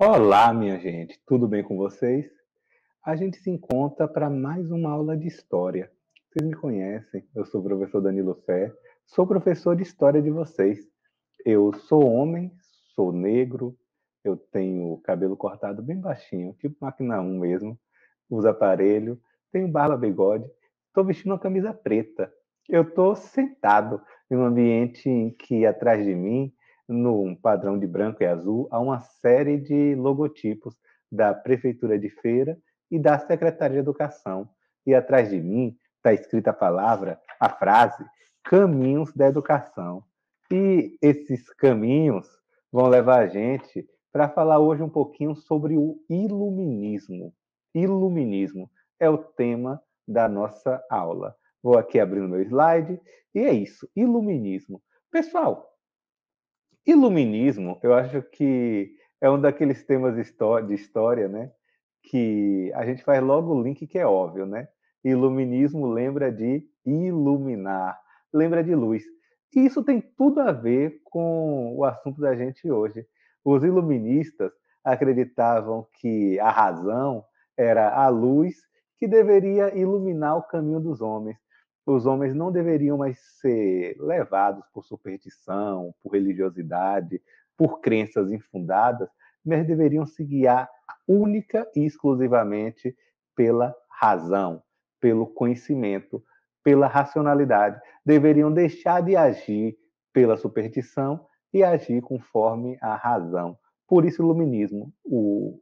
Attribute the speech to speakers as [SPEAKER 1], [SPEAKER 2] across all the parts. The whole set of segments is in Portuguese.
[SPEAKER 1] Olá, minha gente, tudo bem com vocês? A gente se encontra para mais uma aula de história. Vocês me conhecem, eu sou o professor Danilo Fé, sou professor de história de vocês. Eu sou homem, sou negro, eu tenho cabelo cortado bem baixinho, tipo máquina 1 mesmo, uso aparelho, tenho barba bigode, estou vestindo uma camisa preta. Eu estou sentado em um ambiente em que atrás de mim no padrão de branco e azul, há uma série de logotipos da Prefeitura de Feira e da Secretaria de Educação. E atrás de mim está escrita a palavra, a frase, caminhos da educação. E esses caminhos vão levar a gente para falar hoje um pouquinho sobre o iluminismo. Iluminismo é o tema da nossa aula. Vou aqui abrir o meu slide e é isso, iluminismo. Pessoal, Iluminismo, eu acho que é um daqueles temas de história, né? Que a gente faz logo o link que é óbvio, né? Iluminismo lembra de iluminar, lembra de luz. E isso tem tudo a ver com o assunto da gente hoje. Os iluministas acreditavam que a razão era a luz que deveria iluminar o caminho dos homens os homens não deveriam mais ser levados por superstição, por religiosidade, por crenças infundadas, mas deveriam se guiar única e exclusivamente pela razão, pelo conhecimento, pela racionalidade. Deveriam deixar de agir pela superstição e agir conforme a razão. Por isso, o iluminismo, o...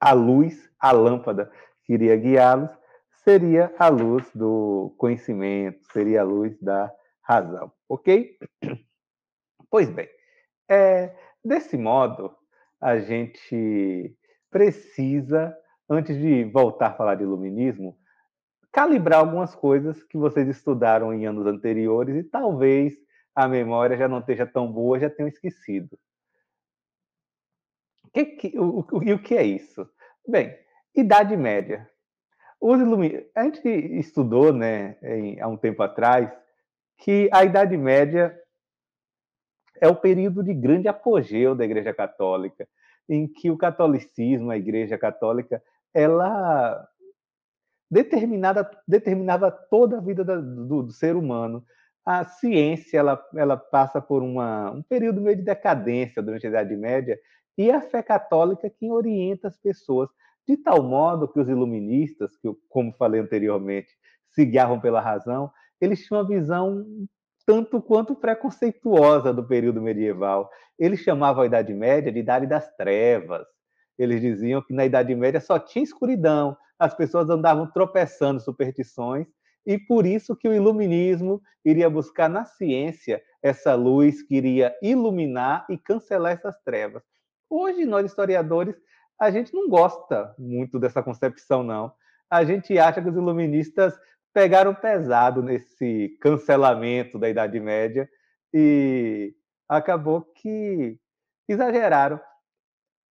[SPEAKER 1] a luz, a lâmpada, queria guiá-los seria a luz do conhecimento, seria a luz da razão, ok? Pois bem, é, desse modo, a gente precisa, antes de voltar a falar de iluminismo, calibrar algumas coisas que vocês estudaram em anos anteriores e talvez a memória já não esteja tão boa, já tenham esquecido. Que, que, o, o, e o que é isso? Bem, Idade Média. Os ilumin... A gente estudou, né, em, há um tempo atrás, que a Idade Média é o período de grande apogeu da Igreja Católica, em que o catolicismo, a Igreja Católica, ela determinada, determinava toda a vida da, do, do, ser humano. A ciência ela, ela passa por uma, um período meio de decadência durante a Idade Média e a fé católica que orienta as pessoas de tal modo que os iluministas, que como falei anteriormente, se guiavam pela razão, eles tinham uma visão tanto quanto preconceituosa do período medieval. Eles chamavam a Idade Média de Idade das Trevas. Eles diziam que na Idade Média só tinha escuridão, as pessoas andavam tropeçando superstições, e por isso que o iluminismo iria buscar na ciência essa luz que iria iluminar e cancelar essas trevas. Hoje, nós historiadores a gente não gosta muito dessa concepção, não. A gente acha que os iluministas pegaram pesado nesse cancelamento da Idade Média e acabou que exageraram.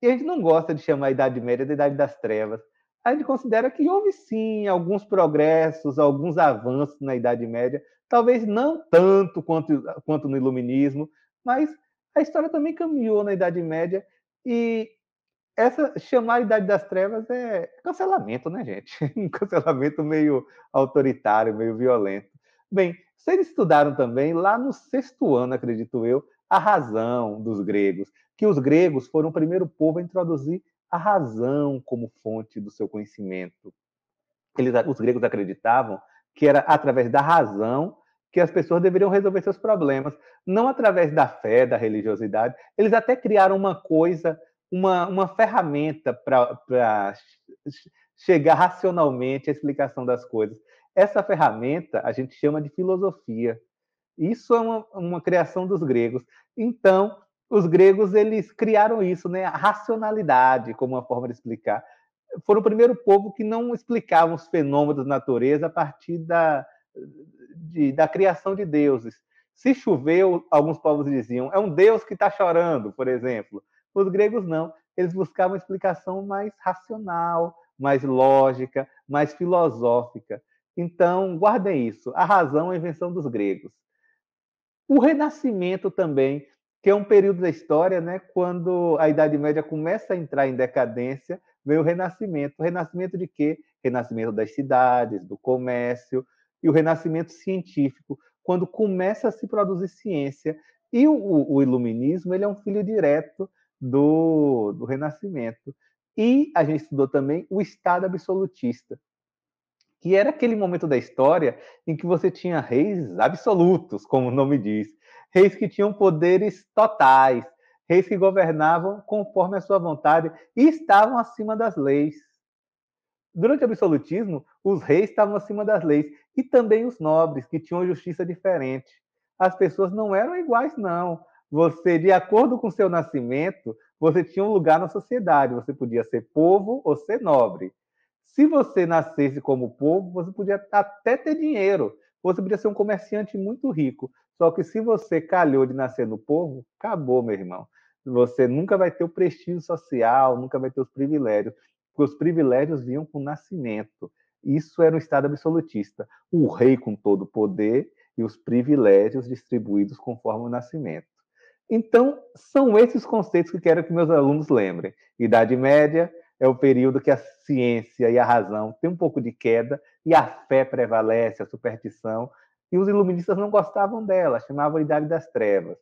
[SPEAKER 1] E a gente não gosta de chamar a Idade Média da Idade das Trevas. A gente considera que houve sim alguns progressos, alguns avanços na Idade Média, talvez não tanto quanto, quanto no Iluminismo, mas a história também caminhou na Idade Média e essa chamar a idade das trevas é cancelamento, né, gente? Um cancelamento meio autoritário, meio violento. Bem, vocês estudaram também lá no sexto ano, acredito eu, a razão dos gregos, que os gregos foram o primeiro povo a introduzir a razão como fonte do seu conhecimento. Eles, os gregos acreditavam que era através da razão que as pessoas deveriam resolver seus problemas, não através da fé, da religiosidade. Eles até criaram uma coisa uma, uma ferramenta para chegar racionalmente à explicação das coisas. Essa ferramenta a gente chama de filosofia. Isso é uma, uma criação dos gregos. Então, os gregos eles criaram isso, né? A racionalidade como uma forma de explicar. Foram o primeiro povo que não explicavam os fenômenos da natureza a partir da, de, da criação de deuses. Se choveu, alguns povos diziam, é um deus que está chorando, por exemplo. Os gregos não. Eles buscavam explicação mais racional, mais lógica, mais filosófica. Então, guardem isso. A razão é a invenção dos gregos. O Renascimento também, que é um período da história, né, quando a Idade Média começa a entrar em decadência, veio o Renascimento. O Renascimento de quê? Renascimento das cidades, do comércio e o Renascimento científico, quando começa a se produzir ciência. E o, o Iluminismo ele é um filho direto do, do Renascimento. E a gente estudou também o Estado absolutista, que era aquele momento da história em que você tinha reis absolutos, como o nome diz, reis que tinham poderes totais, reis que governavam conforme a sua vontade e estavam acima das leis. Durante o absolutismo, os reis estavam acima das leis e também os nobres, que tinham justiça diferente. As pessoas não eram iguais, não você, de acordo com seu nascimento, você tinha um lugar na sociedade. Você podia ser povo ou ser nobre. Se você nascesse como povo, você podia até ter dinheiro. Você podia ser um comerciante muito rico. Só que se você calhou de nascer no povo, acabou, meu irmão. Você nunca vai ter o prestígio social, nunca vai ter os privilégios. Porque os privilégios vinham com o nascimento. Isso era um Estado absolutista. O rei com todo o poder e os privilégios distribuídos conforme o nascimento. Então, são esses conceitos que quero que meus alunos lembrem. Idade Média é o período que a ciência e a razão têm um pouco de queda e a fé prevalece, a superstição, e os iluministas não gostavam dela, chamavam a Idade das Trevas.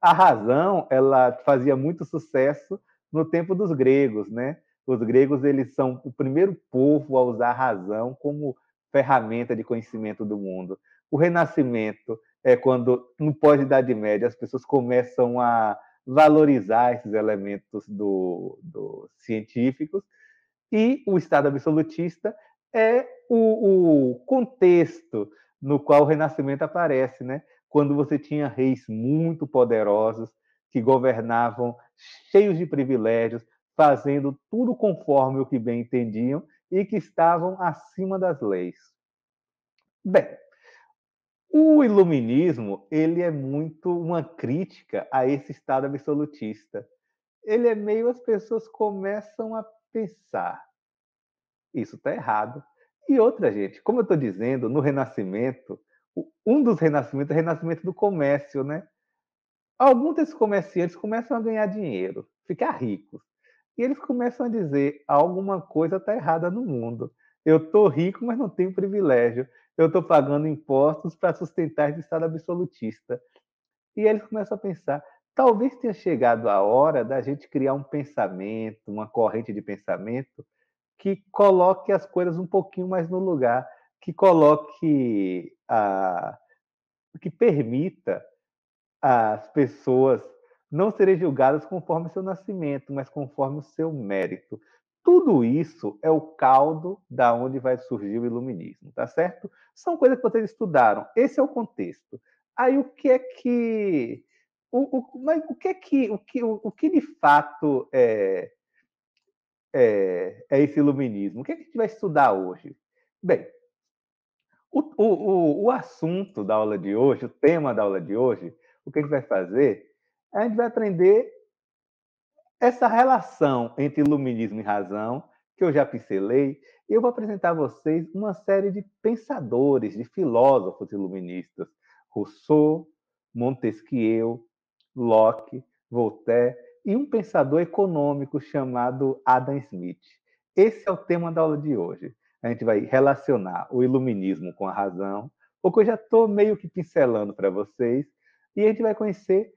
[SPEAKER 1] A razão, ela fazia muito sucesso no tempo dos gregos, né? Os gregos, eles são o primeiro povo a usar a razão como ferramenta de conhecimento do mundo o Renascimento é quando, no pós-Idade Média, as pessoas começam a valorizar esses elementos do, do científicos, e o Estado absolutista é o, o, contexto no qual o Renascimento aparece, né? quando você tinha reis muito poderosos que governavam cheios de privilégios, fazendo tudo conforme o que bem entendiam e que estavam acima das leis. Bem, o iluminismo, ele é muito uma crítica a esse estado absolutista. Ele é meio as pessoas começam a pensar, isso está errado. E outra, gente, como eu estou dizendo, no Renascimento, um dos renascimentos é o renascimento do comércio, né? Alguns desses comerciantes começam a ganhar dinheiro, ficar ricos. E eles começam a dizer: alguma coisa está errada no mundo. Eu estou rico, mas não tenho privilégio eu estou pagando impostos para sustentar esse Estado absolutista. E eles começam a pensar: talvez tenha chegado a hora da gente criar um pensamento, uma corrente de pensamento que coloque as coisas um pouquinho mais no lugar, que coloque a que permita as pessoas não serem julgadas conforme seu nascimento, mas conforme o seu mérito. Tudo isso é o caldo da onde vai surgir o iluminismo, tá certo? São coisas que vocês estudaram. Esse é o contexto. Aí o que é que o, o, mas o que é que o que, o, o que de fato é, é, é, esse iluminismo? O que é que a gente vai estudar hoje? Bem, o, o, o assunto da aula de hoje, o tema da aula de hoje, o que a gente vai fazer? A gente vai aprender essa relação entre iluminismo e razão, que eu já pincelei, eu vou apresentar a vocês uma série de pensadores, de filósofos iluministas. Rousseau, Montesquieu, Locke, Voltaire e um pensador econômico chamado Adam Smith. Esse é o tema da aula de hoje. A gente vai relacionar o iluminismo com a razão, o que eu já estou meio que pincelando para vocês, e a gente vai conhecer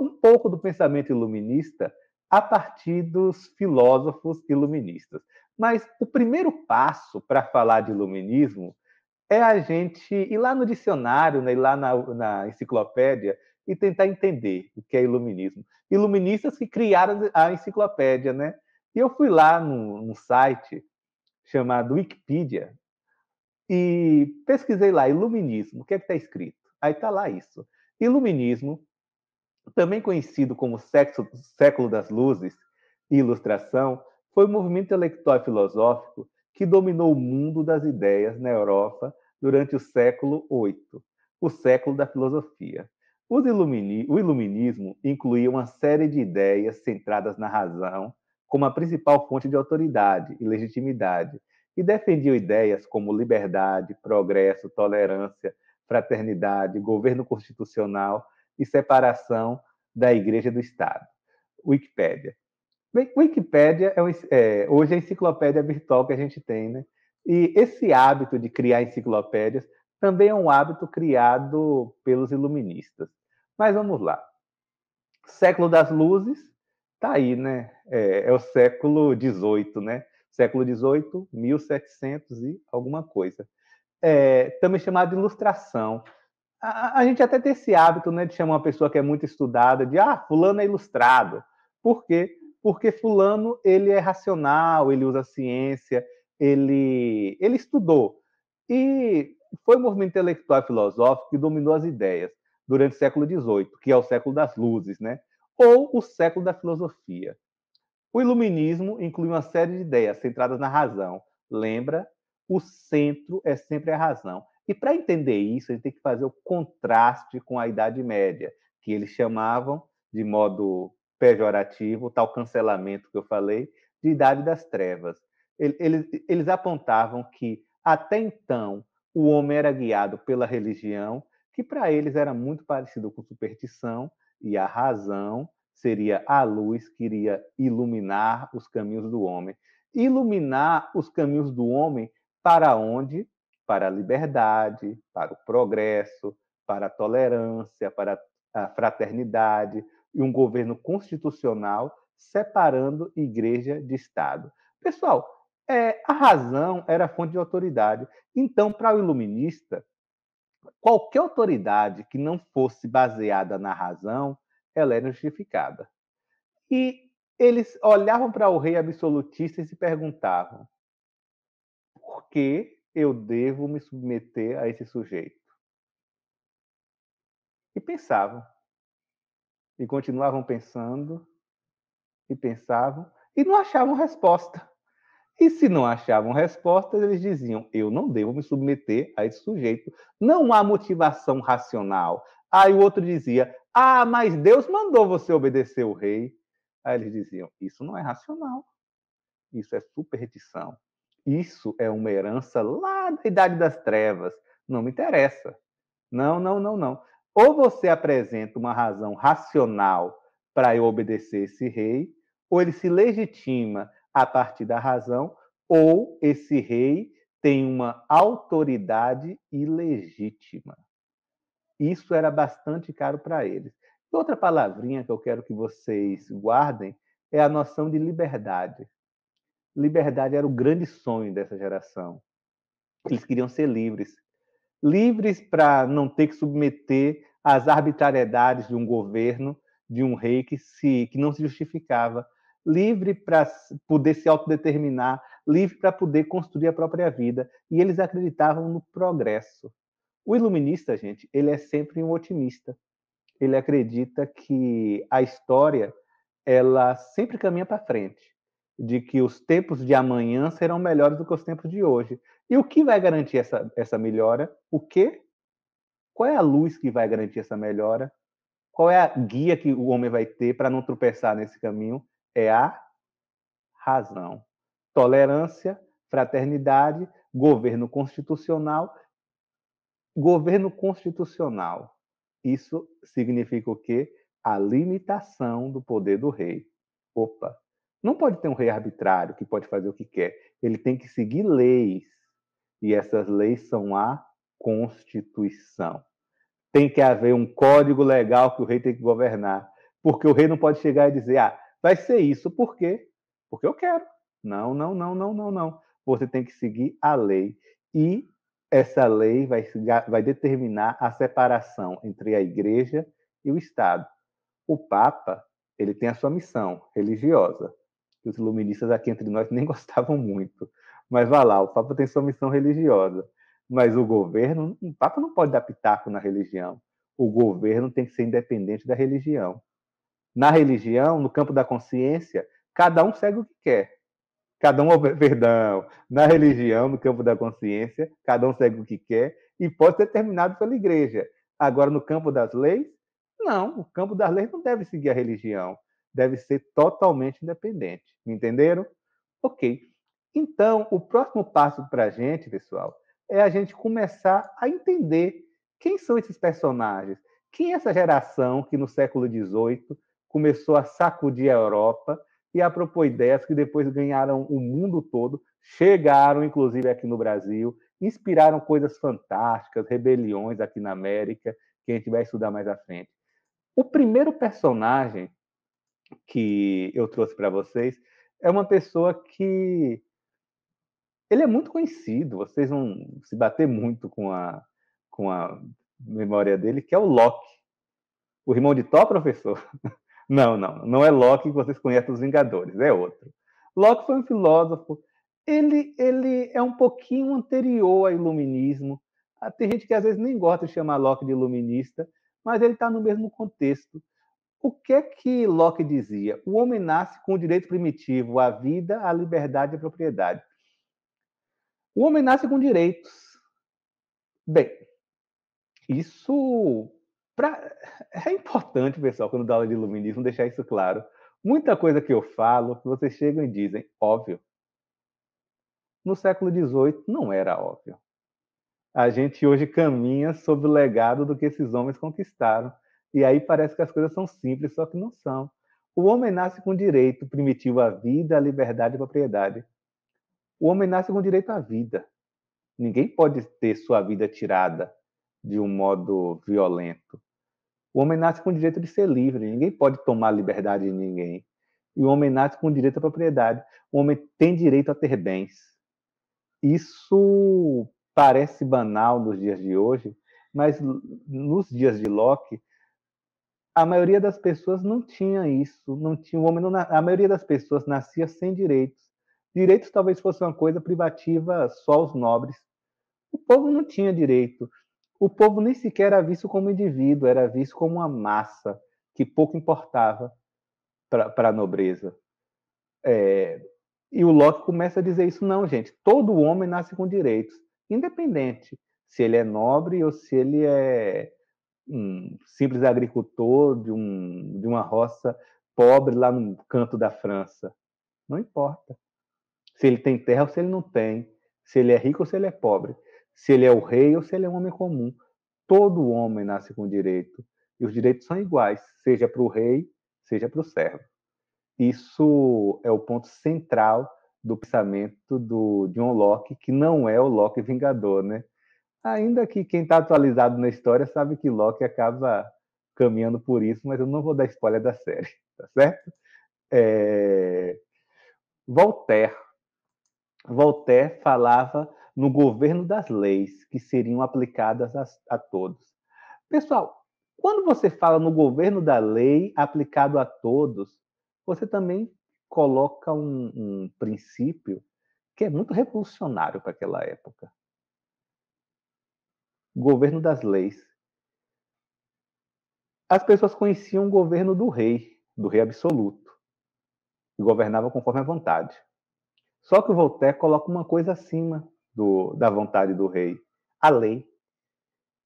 [SPEAKER 1] um pouco do pensamento iluminista a partir dos filósofos iluministas. Mas o primeiro passo para falar de iluminismo é a gente ir lá no dicionário, né, ir lá na, na enciclopédia e tentar entender o que é iluminismo. Iluministas que criaram a enciclopédia, né? E eu fui lá num, num site chamado Wikipedia e pesquisei lá iluminismo, o que é que está escrito? Aí está lá isso. Iluminismo também conhecido como sexo, século das luzes e ilustração, foi um movimento intelectual e filosófico que dominou o mundo das ideias na Europa durante o século VIII, o século da filosofia. Ilumini, o iluminismo incluía uma série de ideias centradas na razão como a principal fonte de autoridade e legitimidade, e defendiam ideias como liberdade, progresso, tolerância, fraternidade, governo constitucional, e separação da Igreja do Estado. Wikipédia. Bem, Wikipédia é, um, é, hoje é a enciclopédia virtual que a gente tem, né? E esse hábito de criar enciclopédias também é um hábito criado pelos iluministas. Mas vamos lá. Século das Luzes, tá aí, né? É, é o século XVIII, né? Século XVIII, 1700 e alguma coisa. É, também chamado de Ilustração a, a, gente até tem esse hábito né, de chamar uma pessoa que é muito estudada de ah, fulano é ilustrado. Por quê? Porque fulano ele é racional, ele usa ciência, ele, ele estudou. E foi um movimento intelectual e filosófico que dominou as ideias durante o século XVIII, que é o século das luzes, né? ou o século da filosofia. O iluminismo inclui uma série de ideias centradas na razão. Lembra? O centro é sempre a razão. E para entender isso, a gente tem que fazer o contraste com a Idade Média, que eles chamavam, de modo pejorativo, tal cancelamento que eu falei, de Idade das Trevas. Eles, eles apontavam que, até então, o homem era guiado pela religião, que para eles era muito parecido com superstição, e a razão seria a luz que iria iluminar os caminhos do homem. Iluminar os caminhos do homem para onde? para a liberdade, para o progresso, para a tolerância, para a fraternidade e um governo constitucional separando igreja de Estado. Pessoal, é, a razão era a fonte de autoridade. Então, para o iluminista, qualquer autoridade que não fosse baseada na razão, ela era é justificada. E eles olhavam para o rei absolutista e se perguntavam por que eu devo me submeter a esse sujeito. E pensavam. E continuavam pensando, e pensavam, e não achavam resposta. E se não achavam resposta, eles diziam: eu não devo me submeter a esse sujeito. Não há motivação racional. Aí o outro dizia: ah, mas Deus mandou você obedecer o rei. Aí eles diziam: isso não é racional. Isso é superstição. Isso é uma herança lá da Idade das Trevas. Não me interessa. Não, não, não, não. Ou você apresenta uma razão racional para eu obedecer esse rei, ou ele se legitima a partir da razão, ou esse rei tem uma autoridade ilegítima. Isso era bastante caro para eles. Outra palavrinha que eu quero que vocês guardem é a noção de liberdade liberdade era o grande sonho dessa geração. Eles queriam ser livres. Livres para não ter que submeter às arbitrariedades de um governo, de um rei que, se, que não se justificava. Livre para poder se autodeterminar, livre para poder construir a própria vida. E eles acreditavam no progresso. O iluminista, gente, ele é sempre um otimista. Ele acredita que a história ela sempre caminha para frente de que os tempos de amanhã serão melhores do que os tempos de hoje. E o que vai garantir essa, essa melhora? O quê? Qual é a luz que vai garantir essa melhora? Qual é a guia que o homem vai ter para não tropeçar nesse caminho? É a razão. Tolerância, fraternidade, governo constitucional. Governo constitucional. Isso significa o quê? A limitação do poder do rei. Opa, não pode ter um rei arbitrário que pode fazer o que quer. Ele tem que seguir leis. E essas leis são a Constituição. Tem que haver um código legal que o rei tem que governar. Porque o rei não pode chegar e dizer, ah, vai ser isso, por quê? Porque eu quero. Não, não, não, não, não, não. Você tem que seguir a lei. E essa lei vai, vai determinar a separação entre a igreja e o Estado. O Papa, ele tem a sua missão religiosa que os iluministas aqui entre nós nem gostavam muito. Mas vá lá, o Papa tem sua missão religiosa. Mas o governo, o Papa não pode dar pitaco na religião. O governo tem que ser independente da religião. Na religião, no campo da consciência, cada um segue o que quer. Cada um, perdão, na religião, no campo da consciência, cada um segue o que quer e pode ser determinado pela igreja. Agora, no campo das leis, não, o campo das leis não deve seguir a religião deve ser totalmente independente. Me entenderam? Ok. Então, o próximo passo para a gente, pessoal, é a gente começar a entender quem são esses personagens, quem é essa geração que no século XVIII começou a sacudir a Europa e a propor ideias que depois ganharam o mundo todo, chegaram inclusive aqui no Brasil, inspiraram coisas fantásticas, rebeliões aqui na América, que a gente vai estudar mais à frente. O primeiro personagem que eu trouxe para vocês é uma pessoa que ele é muito conhecido, vocês vão se bater muito com a, com a memória dele, que é o Locke. O irmão de Thor, professor? Não, não, não é Locke que vocês conhecem os Vingadores, é outro. Locke foi um filósofo, ele, ele é um pouquinho anterior ao iluminismo. Ah, tem gente que às vezes nem gosta de chamar Locke de iluminista, mas ele está no mesmo contexto o que é que Locke dizia? O homem nasce com o direito primitivo à vida, à liberdade e à propriedade. O homem nasce com direitos. Bem, isso pra... é importante, pessoal, quando dá aula de iluminismo, deixar isso claro. Muita coisa que eu falo, vocês chegam e dizem, óbvio. No século XVIII não era óbvio. A gente hoje caminha sob o legado do que esses homens conquistaram e aí parece que as coisas são simples, só que não são. O homem nasce com direito primitivo à vida, à liberdade e à propriedade. O homem nasce com direito à vida. Ninguém pode ter sua vida tirada de um modo violento. O homem nasce com direito de ser livre. Ninguém pode tomar liberdade de ninguém. E o homem nasce com direito à propriedade. O homem tem direito a ter bens. Isso parece banal nos dias de hoje, mas nos dias de Locke a maioria das pessoas não tinha isso, não tinha o homem, não, a maioria das pessoas nascia sem direitos. Direitos talvez fosse uma coisa privativa só aos nobres. O povo não tinha direito. O povo nem sequer era visto como indivíduo, era visto como uma massa que pouco importava para a nobreza. É, e o Locke começa a dizer isso, não, gente. Todo homem nasce com direitos, independente se ele é nobre ou se ele é um simples agricultor de, um, de uma roça pobre lá no canto da França. Não importa se ele tem terra ou se ele não tem, se ele é rico ou se ele é pobre, se ele é o rei ou se ele é um homem comum. Todo homem nasce com direito e os direitos são iguais, seja para o rei, seja para o servo. Isso é o ponto central do pensamento do John Locke, que não é o Locke vingador, né? Ainda que quem está atualizado na história sabe que Loki acaba caminhando por isso, mas eu não vou dar spoiler da série, tá certo? É... Voltaire. Voltaire falava no governo das leis que seriam aplicadas a, a todos. Pessoal, quando você fala no governo da lei aplicado a todos, você também coloca um, um princípio que é muito revolucionário para aquela época governo das leis. As pessoas conheciam o governo do rei, do rei absoluto, governava conforme a vontade. Só que o Voltaire coloca uma coisa acima do, da vontade do rei, a lei.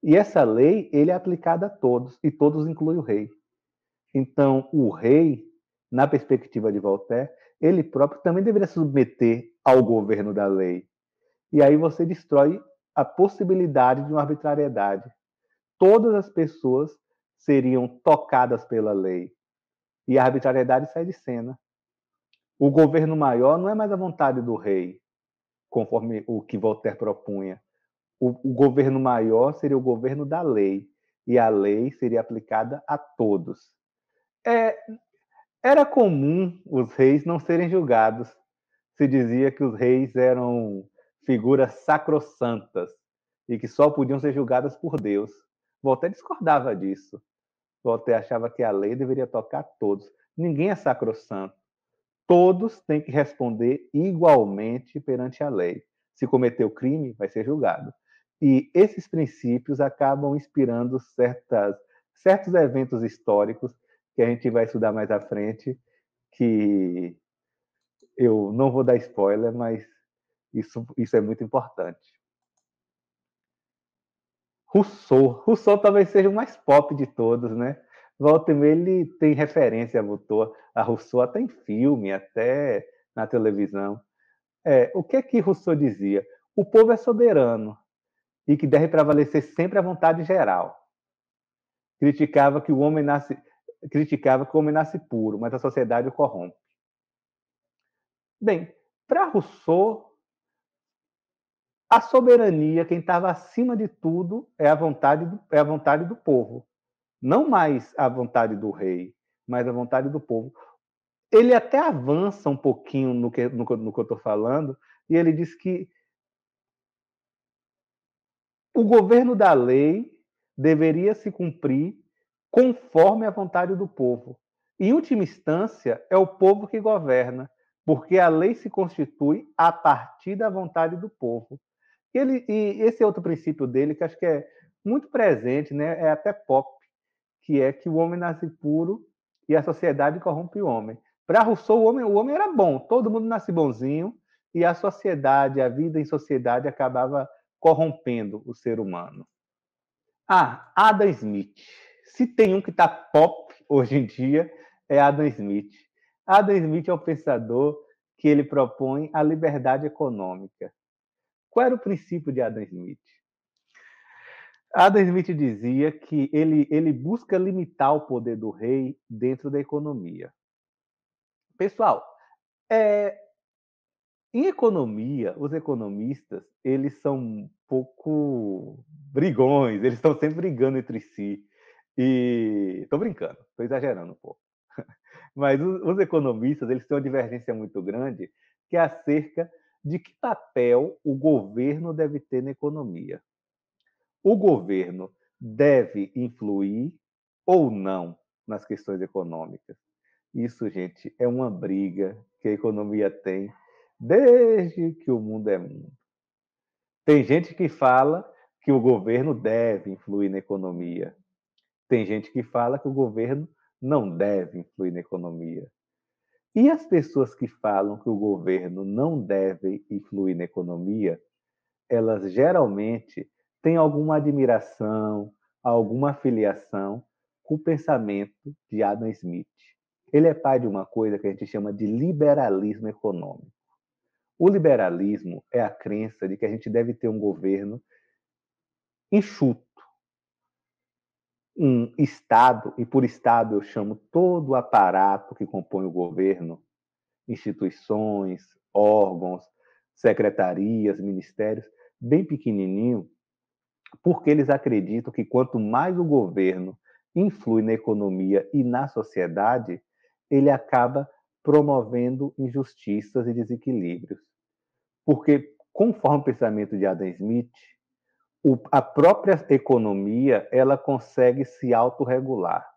[SPEAKER 1] E essa lei ele é aplicada a todos, e todos inclui o rei. Então, o rei, na perspectiva de Voltaire, ele próprio também deveria se submeter ao governo da lei. E aí você destrói a possibilidade de uma arbitrariedade. Todas as pessoas seriam tocadas pela lei. E a arbitrariedade sai de cena. O governo maior não é mais a vontade do rei, conforme o que Voltaire propunha. O, o governo maior seria o governo da lei, e a lei seria aplicada a todos. É, era comum os reis não serem julgados. Se dizia que os reis eram figuras sacrossantas e que só podiam ser julgadas por Deus. Voltaire discordava disso. Voltaire achava que a lei deveria tocar todos. Ninguém é sacrossanto. Todos têm que responder igualmente perante a lei. Se cometeu crime, vai ser julgado. E esses princípios acabam inspirando certas, certos eventos históricos que a gente vai estudar mais à frente, que eu não vou dar spoiler, mas isso, isso é muito importante. Rousseau. Rousseau talvez seja o mais pop de todos, né? Volta e meia, ele tem referência a Rousseau, a Rousseau até em filme, até na televisão. É, o que é que Rousseau dizia? O povo é soberano e que deve prevalecer sempre a vontade geral. Criticava que o homem nasce, criticava que o homem nasce puro, mas a sociedade o corrompe. Bem, para Rousseau, a soberania, quem estava acima de tudo, é a vontade do, é a vontade do povo. Não mais a vontade do rei, mas a vontade do povo. Ele até avança um pouquinho no que, no, no que eu estou falando, e ele diz que o governo da lei deveria se cumprir conforme a vontade do povo. Em última instância, é o povo que governa, porque a lei se constitui a partir da vontade do povo. Ele, e esse é outro princípio dele que acho que é muito presente, né? é até pop, que é que o homem nasce puro e a sociedade corrompe o homem. Para Rousseau, o homem, o homem era bom, todo mundo nasce bonzinho e a sociedade, a vida em sociedade acabava corrompendo o ser humano. Ah, Adam Smith. Se tem um que está pop hoje em dia, é Adam Smith. Adam Smith é um pensador que ele propõe a liberdade econômica. Qual era o princípio de Adam Smith? Adam Smith dizia que ele, ele busca limitar o poder do rei dentro da economia. Pessoal, é, em economia, os economistas eles são um pouco brigões, eles estão sempre brigando entre si. E estou brincando, estou exagerando um pouco. Mas os, os economistas eles têm uma divergência muito grande que é acerca de que papel o governo deve ter na economia. O governo deve influir ou não nas questões econômicas. Isso, gente, é uma briga que a economia tem desde que o mundo é mundo. Tem gente que fala que o governo deve influir na economia. Tem gente que fala que o governo não deve influir na economia. E as pessoas que falam que o governo não deve influir na economia, elas geralmente têm alguma admiração, alguma afiliação com o pensamento de Adam Smith. Ele é pai de uma coisa que a gente chama de liberalismo econômico. O liberalismo é a crença de que a gente deve ter um governo enxuto um Estado, e por Estado eu chamo todo o aparato que compõe o governo, instituições, órgãos, secretarias, ministérios, bem pequenininho, porque eles acreditam que quanto mais o governo influi na economia e na sociedade, ele acaba promovendo injustiças e desequilíbrios. Porque, conforme o pensamento de Adam Smith, o, a própria economia ela consegue se autorregular.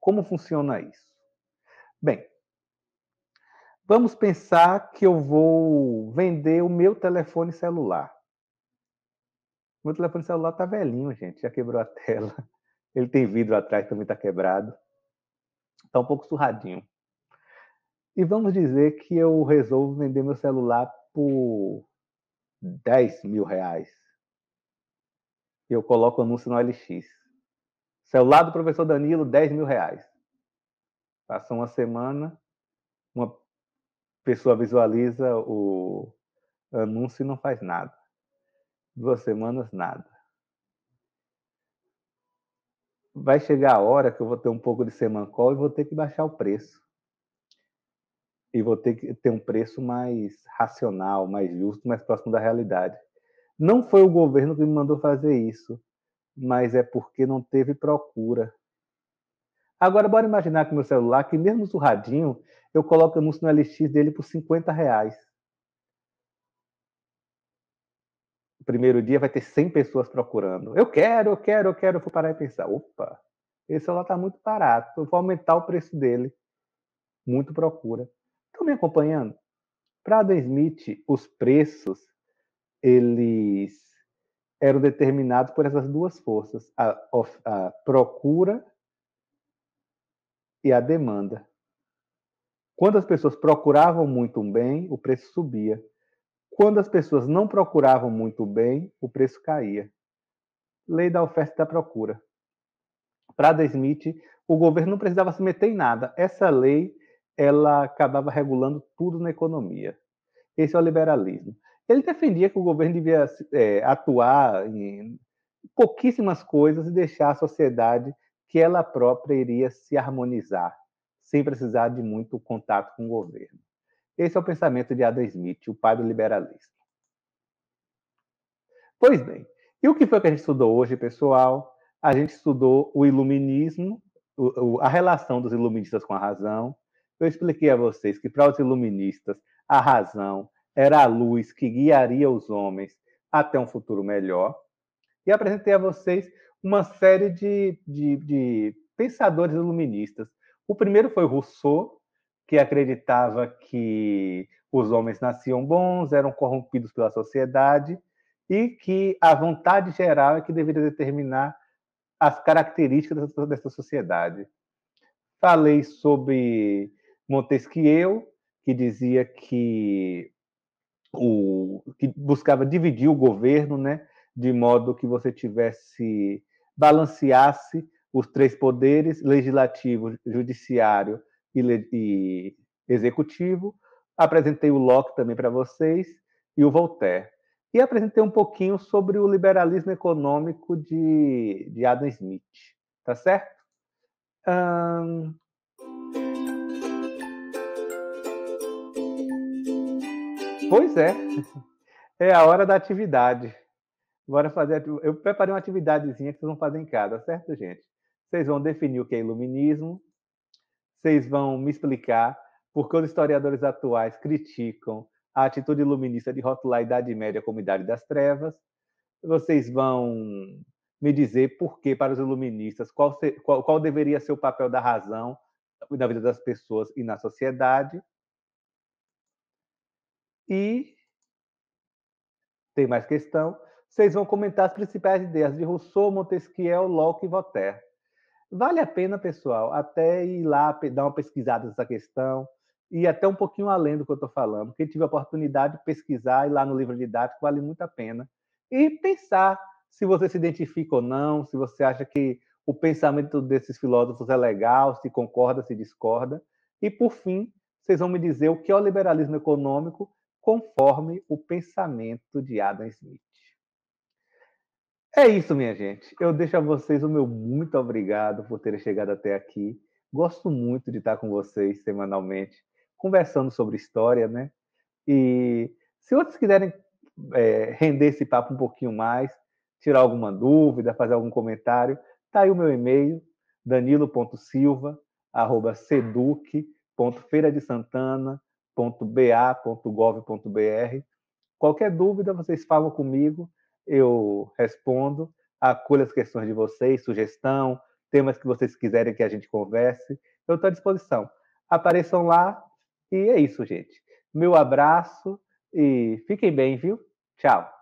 [SPEAKER 1] Como funciona isso? Bem, vamos pensar que eu vou vender o meu telefone celular. Meu telefone celular tá velhinho, gente, já quebrou a tela. Ele tem vidro atrás, também está quebrado. Está um pouco surradinho. E vamos dizer que eu resolvo vender meu celular por 10 mil reais e eu coloco o anúncio no LX. Celular do professor Danilo, 10 mil reais. Passa uma semana, uma pessoa visualiza o anúncio e não faz nada. Duas semanas, nada. Vai chegar a hora que eu vou ter um pouco de semancol e vou ter que baixar o preço. E vou ter que ter um preço mais racional, mais justo, mais próximo da realidade. Não foi o governo que me mandou fazer isso, mas é porque não teve procura. Agora, bora imaginar que meu celular que, mesmo surradinho, eu coloco anúncio no LX dele por 50 reais. O primeiro dia vai ter 100 pessoas procurando. Eu quero, eu quero, eu quero. Eu vou parar e pensar: opa, esse celular está muito barato, eu vou aumentar o preço dele. Muito procura. Estão me acompanhando? Para a Smith, os preços eles eram determinados por essas duas forças, a, a procura e a demanda. Quando as pessoas procuravam muito um bem, o preço subia. Quando as pessoas não procuravam muito bem, o preço caía. Lei da oferta e da procura. Para Adam Smith, o governo não precisava se meter em nada. Essa lei ela acabava regulando tudo na economia. Esse é o liberalismo. Ele defendia que o governo devia é, atuar em pouquíssimas coisas e deixar a sociedade que ela própria iria se harmonizar, sem precisar de muito contato com o governo. Esse é o pensamento de Adam Smith, o pai do liberalismo. Pois bem, e o que foi que a gente estudou hoje, pessoal? A gente estudou o iluminismo, a relação dos iluministas com a razão. Eu expliquei a vocês que para os iluministas a razão era a luz que guiaria os homens até um futuro melhor. E apresentei a vocês uma série de, de, de pensadores iluministas. O primeiro foi Rousseau, que acreditava que os homens nasciam bons, eram corrompidos pela sociedade e que a vontade geral é que deveria determinar as características dessa sociedade. Falei sobre Montesquieu, que dizia que o que buscava dividir o governo, né, de modo que você tivesse balanceasse os três poderes, legislativo, judiciário e, e executivo. Apresentei o Locke também para vocês e o Voltaire. E apresentei um pouquinho sobre o liberalismo econômico de, de Adam Smith, tá certo? Hum, Pois é. É a hora da atividade. Bora fazer. Eu preparei uma atividadezinha que vocês vão fazer em casa, certo, gente? Vocês vão definir o que é iluminismo. Vocês vão me explicar por que os historiadores atuais criticam a atitude iluminista de rotular a Idade Média como Idade das Trevas. Vocês vão me dizer por que, para os iluministas, qual, qual, qual deveria ser o papel da razão na vida das pessoas e na sociedade. E tem mais questão. Vocês vão comentar as principais ideias de Rousseau, Montesquieu, Locke e Voltaire. Vale a pena, pessoal, até ir lá dar uma pesquisada nessa questão e até um pouquinho além do que eu estou falando. Quem tiver oportunidade de pesquisar e lá no livro didático vale muito a pena. E pensar se você se identifica ou não, se você acha que o pensamento desses filósofos é legal, se concorda, se discorda. E, por fim, vocês vão me dizer o que é o liberalismo econômico conforme o pensamento de Adam Smith. É isso, minha gente. Eu deixo a vocês o meu muito obrigado por terem chegado até aqui. Gosto muito de estar com vocês semanalmente, conversando sobre história, né? E se outros quiserem é, render esse papo um pouquinho mais, tirar alguma dúvida, fazer algum comentário, tá aí o meu e-mail, danilo.silva, arroba de Santana, www.ba.gov.br. Qualquer dúvida, vocês falam comigo, eu respondo, acolho as questões de vocês, sugestão, temas que vocês quiserem que a gente converse. Eu estou à disposição. Apareçam lá e é isso, gente. Meu abraço e fiquem bem, viu? Tchau.